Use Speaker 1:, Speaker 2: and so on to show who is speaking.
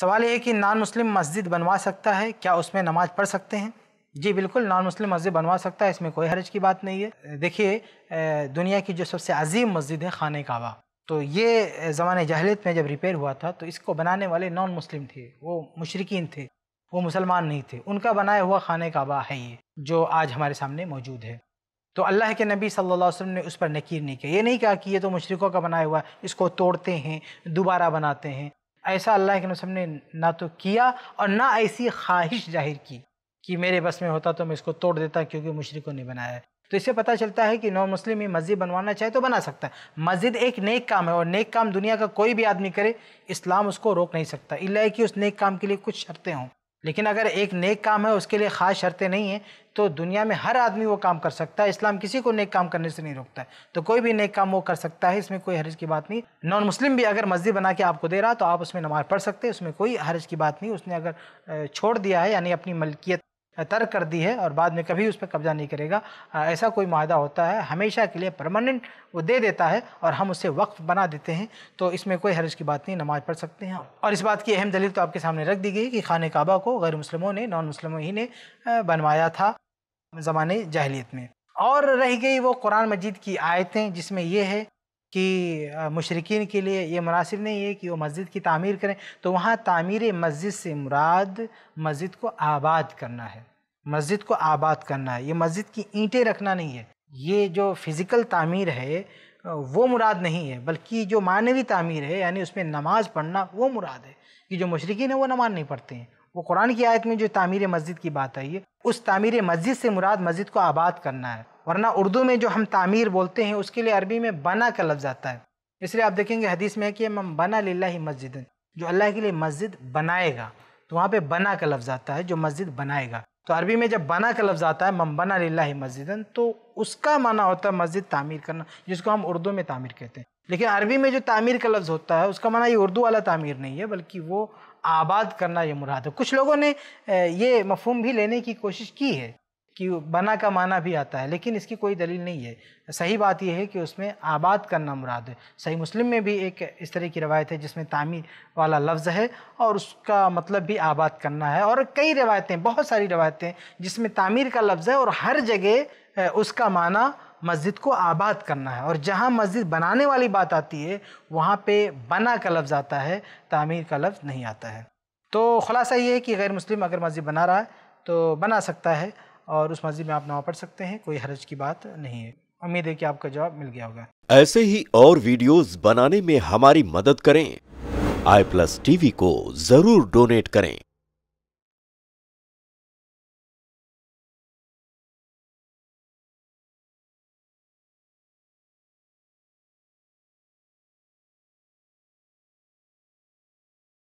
Speaker 1: सवाल ये है कि नॉन मुस्लिम मस्जिद बनवा सकता है क्या उसमें नमाज पढ़ सकते हैं जी बिल्कुल नॉन मुस्लिम मस्जिद बनवा सकता है इसमें कोई हर्ज की बात नहीं है देखिए दुनिया की जो सबसे अजीम मस्जिद है खान काबा तो ये ज़माने जहलियत में जब रिपेयर हुआ था तो इसको बनाने वाले नॉन मुस्लिम थे वो मुशरकिन थे वो मुसलमान नहीं थे उनका बनाया हुआ खान काबा है ये जो आज हमारे सामने मौजूद है तो अल्लाह के नबी सल्लल्लाहु अलैहि वसल्लम ने उस पर नकीर नहीं किया ये नहीं कहा कि ये तो मशरकों का बनाया हुआ है इसको तोड़ते हैं दोबारा बनाते हैं ऐसा अल्लाह के नसम ने ना तो किया और ना ऐसी ख्वाहिश जाहिर की कि मेरे बस में होता तो मैं इसको तोड़ देता क्योंकि मुशरक़ों ने बनाया है तो इससे पता चलता है कि नौ मुस्लिम ये मस्जिद बनवाना चाहे तो बना सकता है मस्जिद एक नेक काम है और नेक काम दुनिया का कोई भी आदमी करे इस्लाम उसको रोक नहीं सकता इल्ला कि उस नेक काम के लिए कुछ शर्तें हों लेकिन अगर एक नेक काम है उसके लिए ख़ास शर्तें नहीं हैं तो दुनिया में हर आदमी वो काम कर सकता है इस्लाम किसी को नेक काम करने से नहीं रोकता है तो कोई भी नेक काम वो कर सकता है इसमें कोई हरज की बात नहीं नॉन मुस्लिम भी अगर मस्जिद बना के आपको दे रहा तो आप उसमें नमाज़ पढ़ सकते हैं उसमें कोई हरज की बात नहीं उसने अगर छोड़ दिया है यानी अपनी मलकियत तर्क कर दी है और बाद में कभी उस पर कब्जा नहीं करेगा ऐसा कोई माहा होता है हमेशा के लिए परमानेंट वो दे देता है और हम उसे वक्फ बना देते हैं तो इसमें कोई हर्ज की बात नहीं नमाज़ पढ़ सकते हैं और इस बात की अहम दलील तो आपके सामने रख दी गई कि खान काबा को गैर मुसलमों ने नॉन मुसलमों ही ने बनवाया था ज़माने जाहलीत में और रह गई वो कुरान मजीद की आयतें जिसमें यह है कि मशरकिन के लिए ये मुनासिब नहीं है कि वो मस्जिद की तामीर करें तो वहाँ तामीर मस्जिद से मुराद मस्जिद को आबाद करना है मस्जिद को आबाद करना है ये मस्जिद की ईंटें रखना नहीं है ये जो फिज़िकल तामीर है वो मुराद नहीं है बल्कि जो मानवी तामीर है यानी उसमें नमाज़ पढ़ना वो मुराद है कि जो मशरकिन है वो नमाज नहीं पढ़ते हैं वो कुरान की आयत में जो तामीर मस्जिद की बात आई है उस तामीर मस्जिद से मुराद मस्जिद को आबाद करना है वरना उर्दू में जो हम तामीर बोलते हैं उसके लिए अरबी में बना का लफ्ज़ आता है इसलिए आप देखेंगे हदीस में है कि मम बना ला ही मस्जिद जो अल्लाह के लिए मस्जिद बनाएगा तो वहाँ पे बना का लफ्ज़ आता है जो मस्जिद बनाएगा तो अरबी में जब बना का लफ्ज़ आता है मम बना ला मस्जिद तो उसका माना होता है मस्जिद तामीर करना जिसको हम उर्दू में तामीर कहते हैं लेकिन अरबी में जो तामीर का लफ्ज़ होता है उसका माना ये उर्दू वाला तामीर नहीं है बल्कि वो आबाद करना ये मुराद है कुछ लोगों ने ये मफहम भी लेने की कोशिश की है कि बना का माना भी आता है लेकिन इसकी कोई दलील नहीं है सही बात यह है कि उसमें आबाद करना मुराद है सही मुस्लिम में भी एक इस तरह की रवायत है जिसमें तामीर वाला लफ्ज़ है और उसका मतलब भी आबाद करना है और कई रवायतें बहुत सारी रवायतें जिसमें तामीर का लफ्ज़ है और हर जगह उसका माना मस्जिद को आबाद करना है और जहाँ मस्जिद बनाने वाली बात आती है वहाँ पर बना का लफ्ज़ आता है तामीर का लफ्ज़ नहीं आता है तो ख़ुलासा ये है कि गैर मुस्लिम अगर मस्जिद बना रहा है तो बना सकता है और उस मस्जिद में आप नमाज पढ़ सकते हैं कोई हरज की बात नहीं है उम्मीद है कि आपका जवाब मिल गया होगा ऐसे ही और वीडियोस बनाने में हमारी मदद करें आई प्लस टीवी को जरूर डोनेट करें